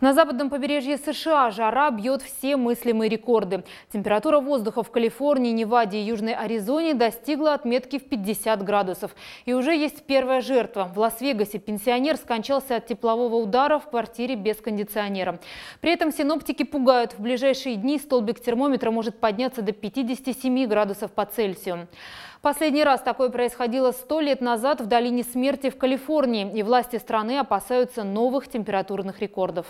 На западном побережье США жара бьет все мыслимые рекорды. Температура воздуха в Калифорнии, Неваде и Южной Аризоне достигла отметки в 50 градусов. И уже есть первая жертва. В Лас-Вегасе пенсионер скончался от теплового удара в квартире без кондиционера. При этом синоптики пугают. В ближайшие дни столбик термометра может подняться до 57 градусов по Цельсию. Последний раз такое происходило 100 лет назад в долине смерти в Калифорнии, и власти страны опасаются новых температурных рекордов.